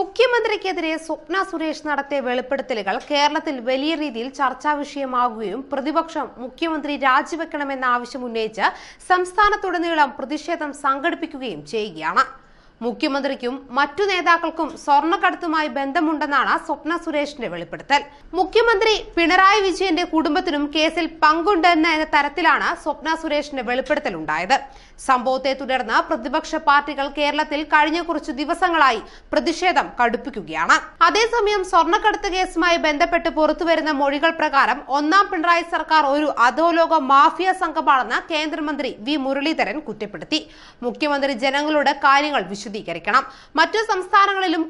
മുഖ്യമന്ത്രിക്കെതിരെ സ്വപ്ന സുരേഷ് നടത്തിയ വെളിപ്പെടുത്തലുകൾ കേരളത്തിൽ വലിയ രീതിയിൽ ചർച്ചാ വിഷയമാകുകയും പ്രതിപക്ഷം മുഖ്യമന്ത്രി രാജിവെക്കണമെന്ന ആവശ്യം ഉന്നയിച്ച് സംസ്ഥാനത്തുടനീളം പ്രതിഷേധം സംഘടിപ്പിക്കുകയും ചെയ്യുകയാണ് മുഖ്യമന്ത്രിക്കും മറ്റു നേതാക്കൾക്കും സ്വർണ്ണക്കടത്തുമായി ബന്ധമുണ്ടെന്നാണ് സ്വപ്ന സുരേഷിന്റെ വെളിപ്പെടുത്തൽ മുഖ്യമന്ത്രി പിണറായി വിജയന്റെ കുടുംബത്തിനും കേസിൽ പങ്കുണ്ടെന്ന തരത്തിലാണ് സ്വപ്ന സുരേഷിന്റെ വെളിപ്പെടുത്തൽ ഉണ്ടായത് സംഭവത്തെ തുടർന്ന് പ്രതിപക്ഷ പാർട്ടികൾ കേരളത്തിൽ കഴിഞ്ഞ കുറച്ചു ദിവസങ്ങളായി പ്രതിഷേധം കടുപ്പിക്കുകയാണ് അതേസമയം സ്വർണ്ണക്കടത്ത് കേസുമായി ബന്ധപ്പെട്ട് പുറത്തുവരുന്ന മൊഴികൾ പ്രകാരം ഒന്നാം പിണറായി സർക്കാർ ഒരു അധോലോക മാഫിയ സംഘമാണെന്ന് കേന്ദ്രമന്ത്രി വി മുരളീധരൻ കുറ്റപ്പെടുത്തി മുഖ്യമന്ത്രി ജനങ്ങളുടെ കാര്യങ്ങൾ വിശദീകരിച്ചു വിശദീകരിക്കണം മറ്റു സംസ്ഥാനങ്ങളിലും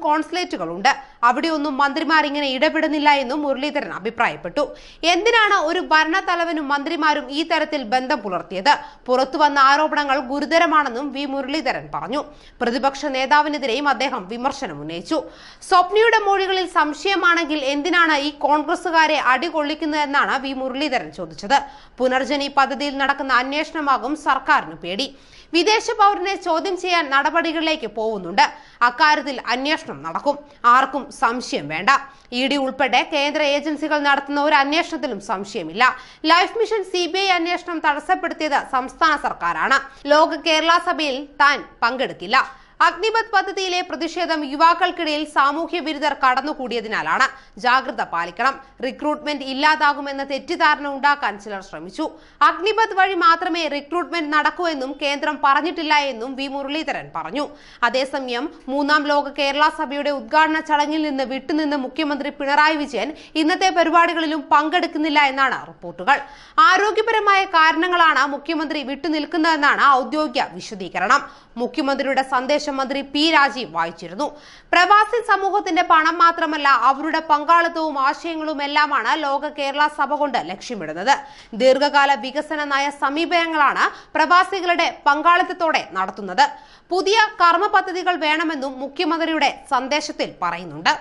ഉണ്ട് അവിടെയൊന്നും മന്ത്രിമാർ ഇങ്ങനെ ഇടപെടുന്നില്ല എന്നും മുരളീധരൻ അഭിപ്രായപ്പെട്ടു എന്തിനാണ് ഒരു ഭരണത്തലവനും മന്ത്രിമാരും ഈ തരത്തിൽ ബന്ധം പുലർത്തിയത് പുറത്തുവന്ന ആരോപണങ്ങൾ ഗുരുതരമാണെന്നും വി മുരളീധരൻ പറഞ്ഞു പ്രതിപക്ഷ നേതാവിനെതിരെയും അദ്ദേഹം വിമർശനം ഉന്നയിച്ചു സ്വപ്നയുടെ മൊഴികളിൽ സംശയമാണെങ്കിൽ എന്തിനാണ് ഈ കോൺഗ്രസുകാരെ അടികൊള്ളിക്കുന്നതെന്നാണ് വി മുരളീധരൻ ചോദിച്ചത് പുനർജനി പദ്ധതിയിൽ നടക്കുന്ന അന്വേഷണമാകും സർക്കാരിന് പേടി വിദേശ പൗരനെ ചോദ്യം ചെയ്യാൻ നടപടികളിലേക്ക് പോകുന്നുണ്ട് അക്കാര്യത്തിൽ അന്വേഷണം നടക്കും ആർക്കും സംശയം വേണ്ട ഇ ഡി ഉൾപ്പെടെ കേന്ദ്ര ഏജൻസികൾ നടത്തുന്ന ഒരു അന്വേഷണത്തിലും സംശയമില്ല life mission C B I അന്വേഷണം തടസ്സപ്പെടുത്തിയത് സംസ്ഥാന സർക്കാരാണ് ലോക കേരള സഭയിൽ താൻ പങ്കെടുക്കില്ല അഗ്നിപത് പദ്ധതിയിലെ പ്രതിഷേധം യുവാക്കൾക്കിടയിൽ സാമൂഹ്യ വിരുദ്ധർ കടന്നുകൂടിയതിനാലാണ് ജാഗ്രത പാലിക്കണം റിക്രൂട്ട്മെന്റ് ഇല്ലാതാകുമെന്ന തെറ്റിദ്ധാരണ ഉണ്ടാക്കാൻ ചിലർ ശ്രമിച്ചു അഗ്നിപത് വഴി മാത്രമേ റിക്രൂട്ട്മെന്റ് നടക്കൂ എന്നും കേന്ദ്രം പറഞ്ഞിട്ടില്ല എന്നും വി മുരളീധരൻ പറഞ്ഞു അതേസമയം മൂന്നാം ലോക കേരള സഭയുടെ ഉദ്ഘാടന ചടങ്ങിൽ നിന്ന് വിട്ടുനിന്ന് മുഖ്യമന്ത്രി പിണറായി വിജയൻ ഇന്നത്തെ പരിപാടികളിലും പങ്കെടുക്കുന്നില്ല എന്നാണ് റിപ്പോർട്ടുകൾ ആരോഗ്യപരമായ കാരണങ്ങളാണ് മുഖ്യമന്ത്രി വിട്ടുനിൽക്കുന്നതെന്നാണ് ഔദ്യോഗിക വിശദീകരണം മുഖ്യമന്ത്രിയുടെ സന്ദേശം മന്ത്രി പി രാജീവ് വായിച്ചിരുന്നു പ്രവാസി സമൂഹത്തിന്റെ പണം മാത്രമല്ല അവരുടെ പങ്കാളിത്തവും ആശയങ്ങളും എല്ലാമാണ് ലോക കേരള സഭ കൊണ്ട് ലക്ഷ്യമിടുന്നത് ദീർഘകാല വികസന നയ സമീപനങ്ങളാണ് പ്രവാസികളുടെ പങ്കാളിത്തത്തോടെ നടത്തുന്നത് പുതിയ കർമ്മ പദ്ധതികൾ വേണമെന്നും മുഖ്യമന്ത്രിയുടെ സന്ദേശത്തിൽ പറയുന്നുണ്ട്